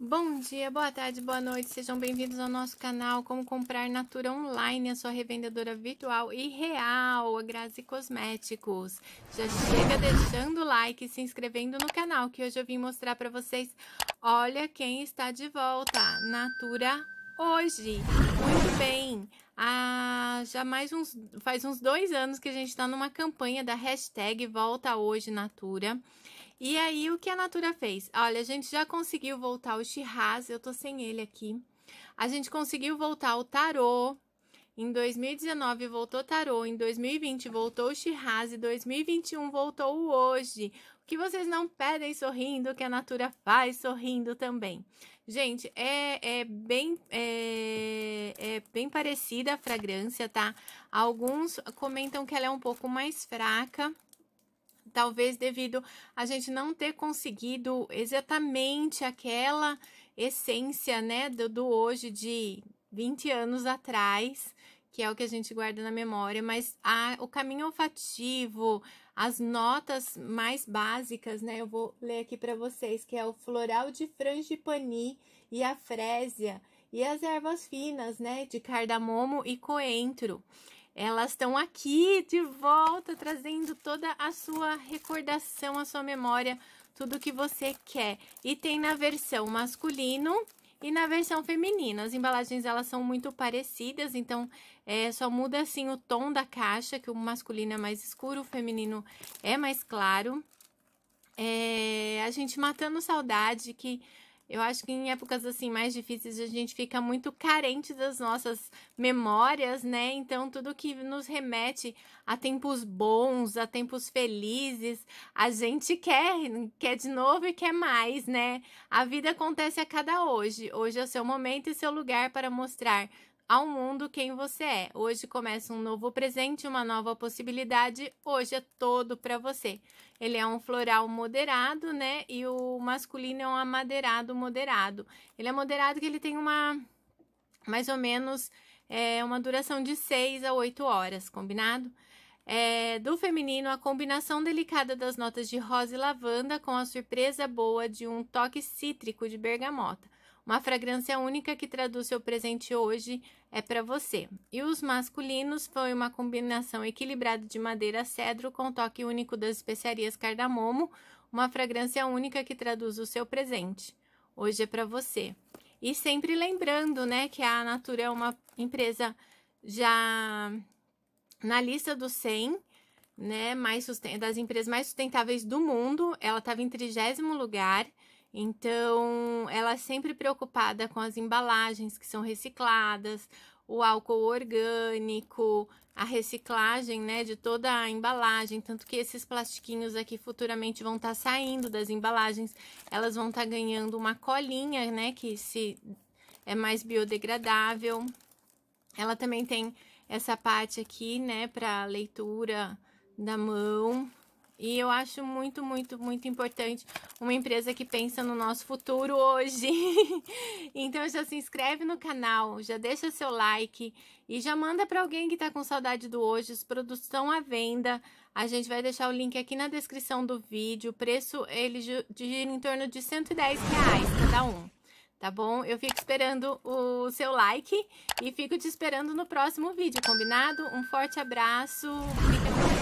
Bom dia, boa tarde, boa noite, sejam bem-vindos ao nosso canal Como Comprar Natura Online, a sua revendedora virtual e real, a Grazi Cosméticos. Já chega deixando o like e se inscrevendo no canal, que hoje eu vim mostrar para vocês, olha quem está de volta, Natura Hoje. Muito bem, ah, já mais uns, faz uns dois anos que a gente está numa campanha da hashtag Volta Hoje Natura, e aí, o que a Natura fez? Olha, a gente já conseguiu voltar o Shiraz, eu tô sem ele aqui. A gente conseguiu voltar o Tarô. Em 2019 voltou o Tarô, em 2020 voltou o Shiraz, e 2021 voltou o Hoje. O que vocês não pedem sorrindo, que a Natura faz sorrindo também. Gente, é, é bem, é, é bem parecida a fragrância, tá? Alguns comentam que ela é um pouco mais fraca talvez devido a gente não ter conseguido exatamente aquela essência, né, do, do hoje de 20 anos atrás, que é o que a gente guarda na memória, mas a, o caminho olfativo, as notas mais básicas, né? Eu vou ler aqui para vocês, que é o floral de frangipani e a frésia, e as ervas finas, né? De cardamomo e coentro. Elas estão aqui de volta, trazendo toda a sua recordação, a sua memória, tudo que você quer. E tem na versão masculino e na versão feminina. As embalagens elas são muito parecidas, então é, só muda assim o tom da caixa, que o masculino é mais escuro, o feminino é mais claro. É, a gente matando saudade que eu acho que em épocas assim mais difíceis a gente fica muito carente das nossas memórias, né? Então tudo que nos remete a tempos bons, a tempos felizes, a gente quer, quer de novo e quer mais, né? A vida acontece a cada hoje. Hoje é o seu momento e seu lugar para mostrar ao mundo quem você é. Hoje começa um novo presente, uma nova possibilidade. Hoje é todo para você. Ele é um floral moderado, né? E o masculino é um amadeirado moderado. Ele é moderado que ele tem uma mais ou menos é, uma duração de 6 a 8 horas, combinado? É, do feminino, a combinação delicada das notas de rosa e lavanda com a surpresa boa de um toque cítrico de bergamota. Uma fragrância única que traduz seu presente hoje é para você. E os masculinos foi uma combinação equilibrada de madeira cedro com toque único das especiarias cardamomo, uma fragrância única que traduz o seu presente. Hoje é para você. E sempre lembrando, né, que a Natura é uma empresa já na lista dos 100 né, mais das empresas mais sustentáveis do mundo. Ela estava em trigésimo lugar. Então, ela é sempre preocupada com as embalagens que são recicladas, o álcool orgânico, a reciclagem, né, de toda a embalagem, tanto que esses plastiquinhos aqui futuramente vão estar tá saindo das embalagens, elas vão estar tá ganhando uma colinha, né, que se é mais biodegradável. Ela também tem essa parte aqui, né, para leitura da mão. E eu acho muito, muito, muito importante uma empresa que pensa no nosso futuro hoje. então já se inscreve no canal, já deixa seu like e já manda para alguém que está com saudade do hoje. Os produtos estão à venda. A gente vai deixar o link aqui na descrição do vídeo. O preço ele gira em torno de 110 reais cada um. Tá bom? Eu fico esperando o seu like e fico te esperando no próximo vídeo, combinado? Um forte abraço. Fica com